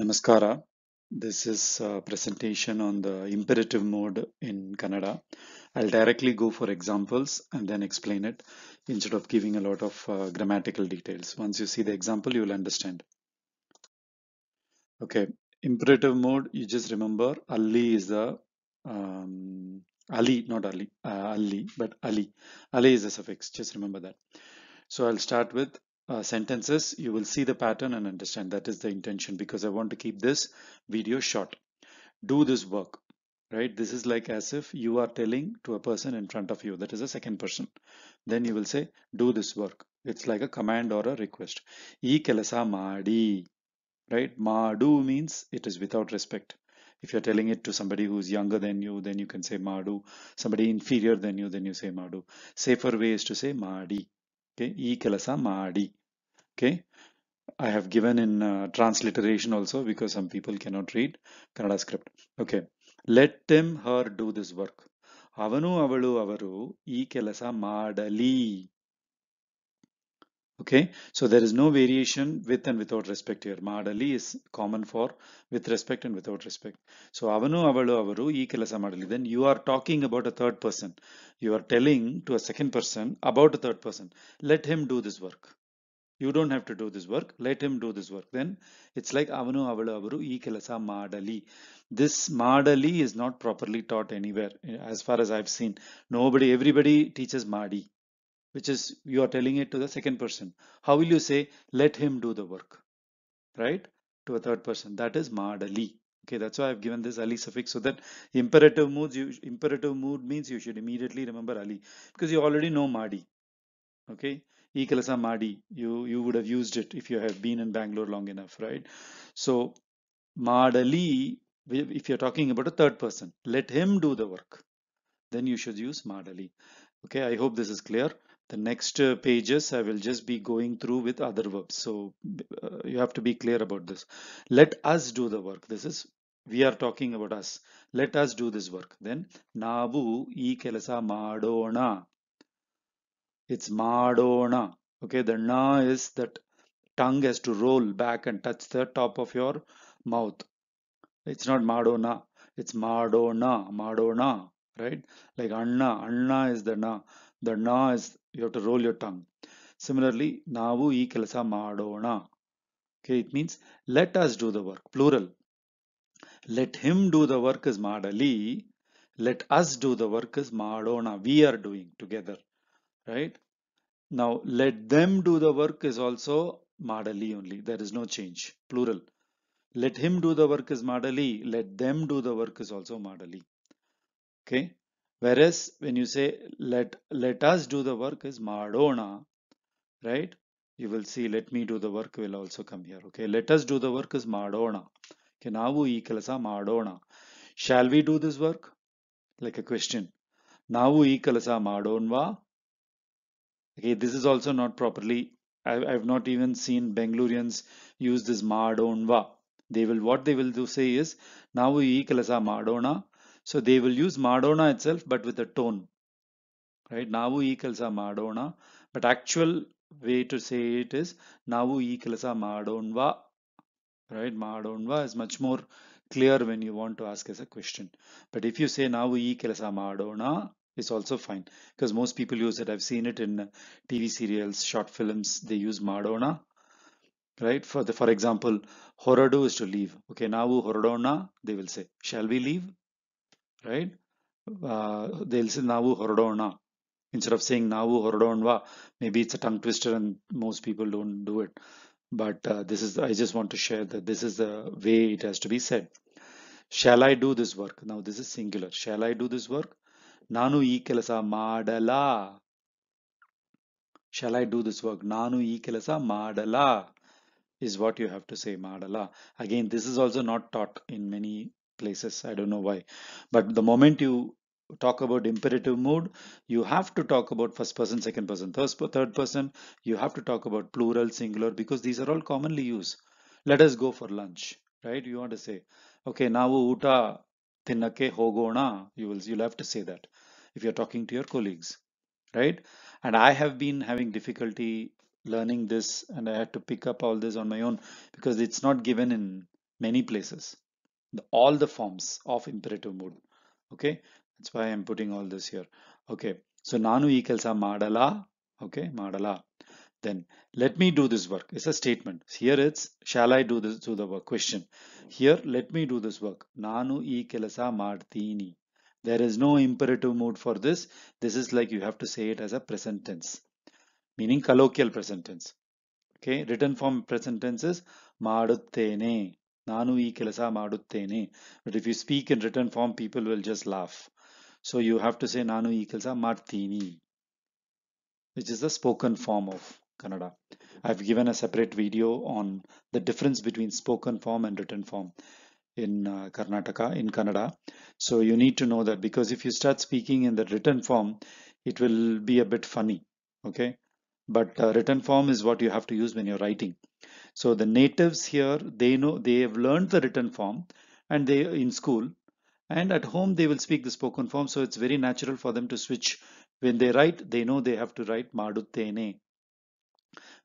Namaskara. This is a presentation on the imperative mode in Kannada. I'll directly go for examples and then explain it instead of giving a lot of uh, grammatical details. Once you see the example, you'll understand. Okay, imperative mode, you just remember Ali is the, um, Ali, not Ali, uh, Ali, but Ali. Ali is a suffix, just remember that. So I'll start with uh, sentences, you will see the pattern and understand that is the intention because I want to keep this video short. Do this work, right? This is like as if you are telling to a person in front of you, that is a second person. Then you will say, do this work. It's like a command or a request. E maadi, right? madu means it is without respect. If you're telling it to somebody who's younger than you, then you can say Madu. Somebody inferior than you, then you say Madu. Safer way is to say Madi, okay ee kelasa maadi okay i have given in uh, transliteration also because some people cannot read kannada script okay let them her do this work Avanu avalu avaru. ಈ ಕೆಲಸ maadali okay so there is no variation with and without respect here ಮಾಡಲಿ is common for with respect and without respect so avanu avalu avaru ee ಕೆಲಸ then you are talking about a third person you are telling to a second person about a third person let him do this work you don't have to do this work let him do this work then it's like avanu avalu avaru ee kelasa madali this madali is not properly taught anywhere eh, as far as i've seen nobody everybody teaches madi which is you are telling it to the second person. How will you say, let him do the work, right? To a third person, that is madali. Okay, that's why I've given this Ali suffix so that imperative moods, you, imperative mood means you should immediately remember Ali because you already know Madi. Okay, E kalasa Madi, you, you would have used it if you have been in Bangalore long enough, right? So Madali, if you're talking about a third person, let him do the work then you should use Madali. Okay, I hope this is clear. The next uh, pages, I will just be going through with other verbs. So uh, you have to be clear about this. Let us do the work. This is, we are talking about us. Let us do this work. Then, Nabu ee kelasa madona. It's madona. Okay, the na is that tongue has to roll back and touch the top of your mouth. It's not madona. It's madona, madona right? Like Anna, Anna is the na. The na is you have to roll your tongue. Similarly, Navu ee kelasa madona. Okay, it means let us do the work, plural. Let him do the work is maadali. Let us do the work is madona. We are doing together, right? Now, let them do the work is also maadali only. There is no change, plural. Let him do the work is maadali. Let them do the work is also maadali. Okay. Whereas when you say let let us do the work is madona, right? You will see let me do the work will also come here. Okay. Let us do the work is madona. Okay. Navu ee kelasa madona. Shall we do this work? Like a question. Navu ee kelasa madonva. Okay. This is also not properly. I, I've not even seen Bangaloreans use this madonva. They will what they will do say is navu ee kalasa madona. So they will use "madonna" itself, but with a tone, right? Right equals a Madonna. But actual way to say it is it equals a Madonva. Right? Madonva is much more clear when you want to ask as a question. But if you say now equals a Madonna, it's also fine because most people use it. I've seen it in TV serials, short films. They use "madonna," right? For the for example, horadu is to leave. Okay, now horadona, they will say, shall we leave? right? Uh, they'll say Navu Horodona. Instead of saying Navu Horodonva, maybe it's a tongue twister and most people don't do it. But uh, this is, I just want to share that this is the way it has to be said. Shall I do this work? Now this is singular. Shall I do this work? ನಾನು ikelasa madala." "Shall I do this work?" Work ikelasa madala." Is what you have to say, madala. Again, this is also not taught in many places i don't know why but the moment you talk about imperative mood you have to talk about first person second person third person you have to talk about plural singular because these are all commonly used let us go for lunch right you want to say okay ನಾವು ಊಟ ತಿನ್ನಕ್ಕೆ ಹೋಗೋಣ you will you'll have to say that if you're talking to your colleagues right and i have been having difficulty learning this and i had to pick up all this on my own because it's not given in many places the, all the forms of imperative mood okay that's why i'm putting all this here okay so nanu ee kelsa madala okay madala then let me do this work it's a statement here it's shall i do this do the work question here let me do this work nanu i kelasa martini there is no imperative mood for this this is like you have to say it as a present tense meaning colloquial present tense okay written form present tense is maduttene ನಾನು ಈ ಕೆಲಸ ಮಾಡುತ್ತೇನೆ but if you speak in written form people will just laugh so you have to say ನಾನು ಈ ಕೆಲಸ ಮಾಡ್ತೀನಿ which is the spoken form of Kannada I have given a separate video on the difference between spoken form and written form in uh, Karnataka in Kannada. So you need to know that because if you start speaking in the written form, it will be a bit funny. Okay. But uh, written form is what you have to use when you're writing. So the natives here, they know they have learned the written form and they in school and at home they will speak the spoken form. So it's very natural for them to switch. When they write, they know they have to write ne."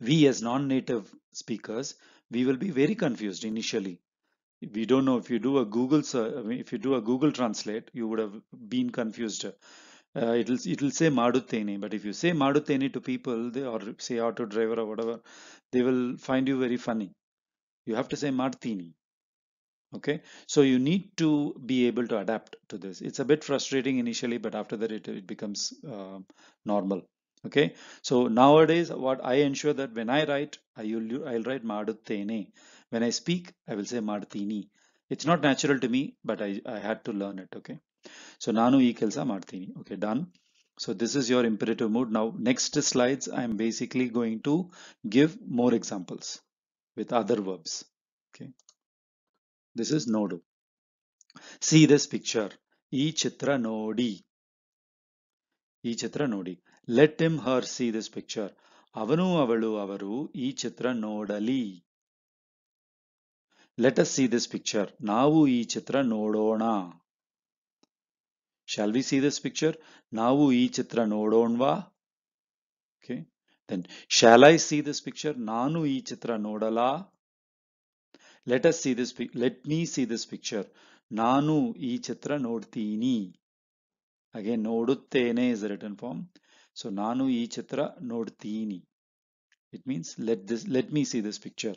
We as non-native speakers, we will be very confused initially. We don't know if you do a Google, if you do a Google translate, you would have been confused uh, it'll it'll say Madutene. But if you say Madutene to people, they, or say auto driver or whatever, they will find you very funny. You have to say Martini. Okay, so you need to be able to adapt to this. It's a bit frustrating initially, but after that it, it becomes uh, normal. Okay, so nowadays what I ensure that when I write, I will I'll write Madutene. When I speak, I will say Martini. It's not natural to me, but I, I had to learn it. Okay. So ನಾನು ಈ ಕೆಲಸ ಮಾಡ್ತೀನಿ Okay, done. So this is your imperative mood. Now next slides, I'm basically going to give more examples with other verbs. Okay. This is nodu. See this picture. E chitra nodi. E chitra nodi. Let him her see this picture. Avanu avalu avaru e chitra nodali. Let us see this picture. Navu e chitra nodona. Shall we see this picture? Navu ee chitra nodonva? Okay. Then, shall I see this picture? Nanu ee chitra nodala? Let us see this. Let me see this picture. Nanu ee chitra nodtini. Again, noduttene is the written form. So, Nanu ee chitra nodtini. It means let this let me see this picture.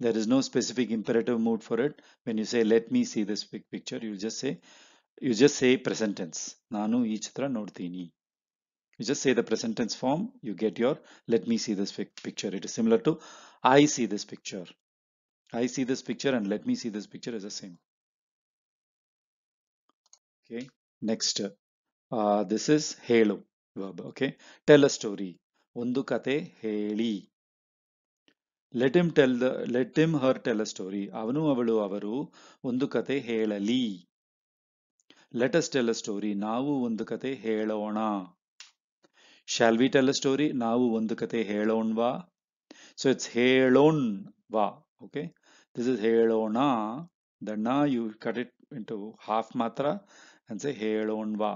There is no specific imperative mood for it. When you say let me see this picture, you just say you just say present tense. Nanu ee chitra You just say the present tense form, you get your let me see this picture. It is similar to I see this picture. I see this picture and let me see this picture is the same. Okay, next. Uh, this is halo verb. Okay, tell a story. Undu kate heli. Let him tell the. Let him her tell a story. ಅವನು ಅವಳು avaru undu ಕತೆ ಹೇಳಲಿ let us tell a story. ನಾವು ಒಂದು ಕತೆ ಹೇಳೋಣ. Shall we tell a story? ನಾವು ಒಂದು ಕತೆ ಹೇಳೋಣವಾ? So it's ಹೇಳೋಣವಾ. Okay. This is ಹೇಳೋಣ. The na you cut it into half matra and say ಹೇಳೋಣವಾ.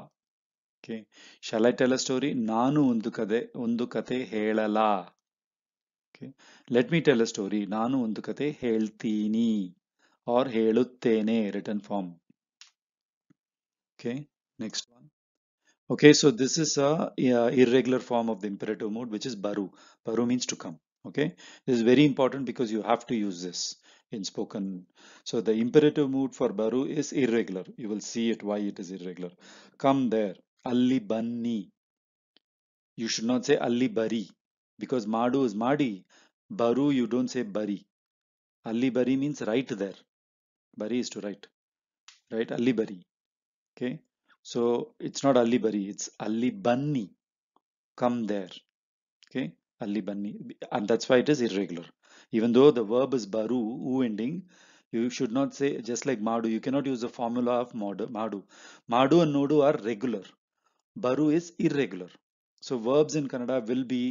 Okay. Shall I tell a story? ನಾನು ಒಂದು ಕತೆ ಒಂದು ಕತೆ ಹೇಳಲ. Okay. Let me tell a story. ನಾನು ಒಂದು ಕತೆ ಹೇಳ್ತೀನಿ or ಹೇಳುತ್ತೇನೆ written form. Okay, next one. Okay, so this is a, irregular form of the imperative mode, which is baru. Baru means to come. Okay, this is very important because you have to use this in spoken. So the imperative mood for baru is irregular. You will see it why it is irregular. Come there, ali banni. You should not say ali bari because madu is madi. Baru you don't say bari. Ali bari means right there. Bari is to write. Right, ali bari okay so it's not Ali Bari it's Ali Banni come there okay Ali Banni and that's why it is irregular even though the verb is baru u ending you should not say just like madu you cannot use the formula of madu madu and nodu are regular baru is irregular so verbs in Kannada will be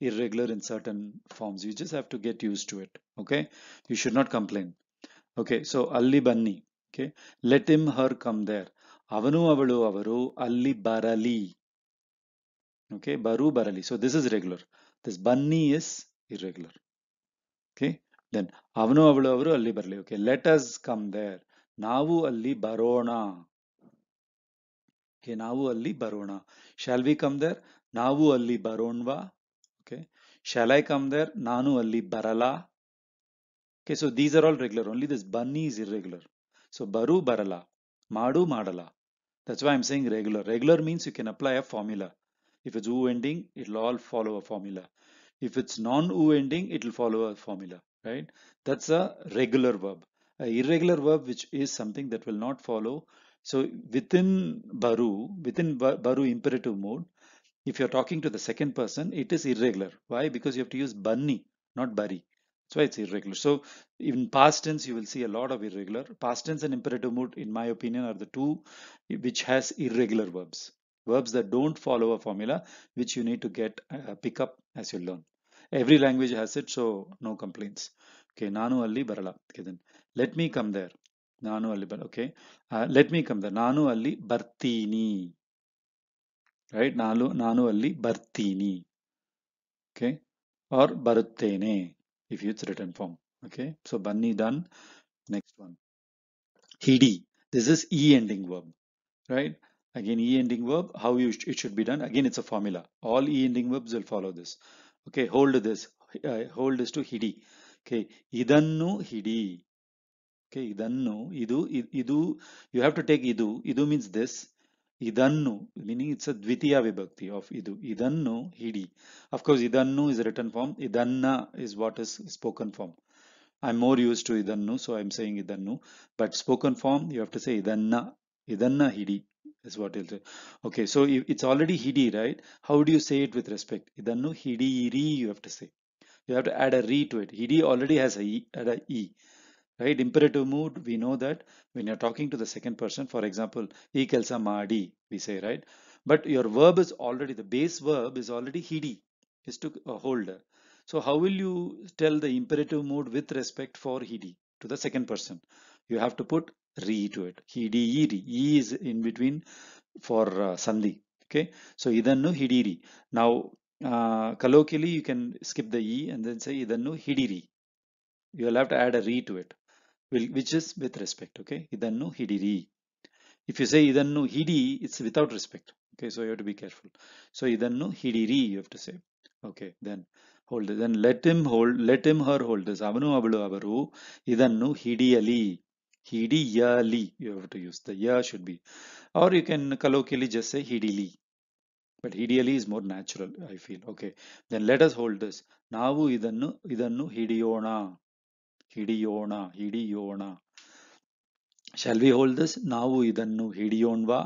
irregular in certain forms. You just have to get used to it. Okay. You should not complain. Okay. So ali Banni. Okay. Let him her come there. ಅವನು ಅವಳು ಅವರು ಅಲ್ಲಿ ಬರಲಿ okay ಬರು ಬರಲಿ so this is regular this ಬನ್ನಿ is irregular okay then ಅವನು ಅವಳು ಅವರು ಅಲ್ಲಿ ಬರಲಿ ಓಕೆ ಲೆಟ್ ಅಸ್ ಕಮ್ ನಾವು ಅಲ್ಲಿ ಬರೋಣ ಓಕೆ ನಾವು ಅಲ್ಲಿ ಬರೋಣ ಶಾಲ್ ವಿ ಕಮ್ ದೇರ್ ನಾವು ಅಲ್ಲಿ ಬರೋಣವಾ okay shall I come there ನಾನು ಅಲ್ಲಿ ಬರಲ್ಲ okay so these are all regular only this ಬನ್ನಿ ಇಸ್ ಇರೆಗ್ಯುಲರ್ ಸೊ ಬರು ಬರಲ್ಲ ಮಾಡು ಮಾಡಲ್ಲ That's why I'm saying regular. Regular means you can apply a formula. If it's U ending, it'll all follow a formula. If it's non-U ending, it'll follow a formula, right? That's a regular verb. A irregular verb, which is something that will not follow. So within Baru, within Baru imperative mode, if you're talking to the second person, it is irregular. Why? Because you have to use bunny, not bari. So it's irregular. So in past tense, you will see a lot of irregular. Past tense and imperative mood, in my opinion, are the two which has irregular verbs. Verbs that don't follow a formula, which you need to get uh, pick up as you learn. Every language has it, so no complaints. Okay, Nanu Ali Barala. Okay, then let me come there. Nanu Ali Barala. Okay, uh, let me come there. Nanu Ali Bartini. Right, Nanu, Nanu Ali Bartini. Okay, or Baruttene if it's written form okay so bunny done next one hidi this is e ending verb right again e ending verb how you sh it should be done again it's a formula all e ending verbs will follow this okay hold this uh, hold this to hidi okay idannu hidi okay idannu idu idu you have to take idu idu means this idannu meaning it's a dvitiya vibhakti of idu idannu hidi of course idannu is written form idanna is what is spoken form i'm more used to idannu so i'm saying idannu but spoken form you have to say idanna idanna hidi is what it is okay so it's already hidi right how do you say it with respect idannu hidi iri you have to say you have to add a re to it hidi already has a e right imperative mood we know that when you're talking to the second person for example ee kelsa maadi we say right but your verb is already the base verb is already hidi is to hold so how will you tell the imperative mood with respect for hidi to the second person you have to put re to it hidi e is in between for uh, sandhi okay so idannu hidiri now uh, colloquially you can skip the e and then say idannu hidiri you'll have to add a re to it which is with respect okay idannu hidiri if you say idannu hidi it's without respect okay so you have to be careful so idannu hidiri you have to say okay then hold then let him hold let him her hold this avanu avalu avaru idannu hidiyali hidiyali you have to use the ya should be or you can colloquially just say hidili but hidiyali is more natural i feel okay then let us hold this ನಾವು ಇದನ್ನು ಇದನ್ನು ಹಿಡಿಯೋಣ ಹಿಡಿಯೋಣ ಹಿಡಿಯೋಣ shall we hold this ನಾವು ಇದನ್ನು ಹಿಡಿಯೋಣ್ವಾ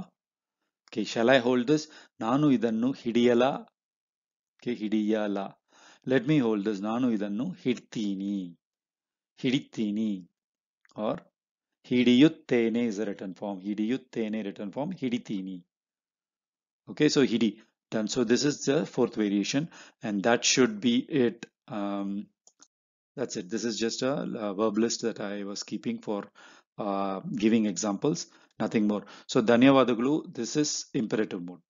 ಕೆ ಶಾಲ್ ಐ ಹೋಲ್ಡ್ ದಿಸ್ ನಾನು ಇದನ್ನು ಹಿಡಿಯಲ ಕೆ ಹಿಡಿಯಲ ಲೆಟ್ ಮೀ ಹೋಲ್ಡ್ ದಿಸ್ ನಾನು ಇದನ್ನು ಹಿಡ್ತೀನಿ ಹಿಡಿತೀನಿ ಆರ್ ಹಿಡಿಯುತ್ತೇನೆ ಇಸ್ ರಿಟರ್ನ್ ಫಾರ್ಮ್ ಹಿಡಿಯುತ್ತೇನೆ ರಿಟರ್ನ್ ಫಾರ್ಮ್ ಹಿಡಿತೀನಿ okay so hidi done so this is the fourth variation and that should be it um, that's it. This is just a, a verb list that I was keeping for uh, giving examples, nothing more. So, danyavadaglu this is imperative mode.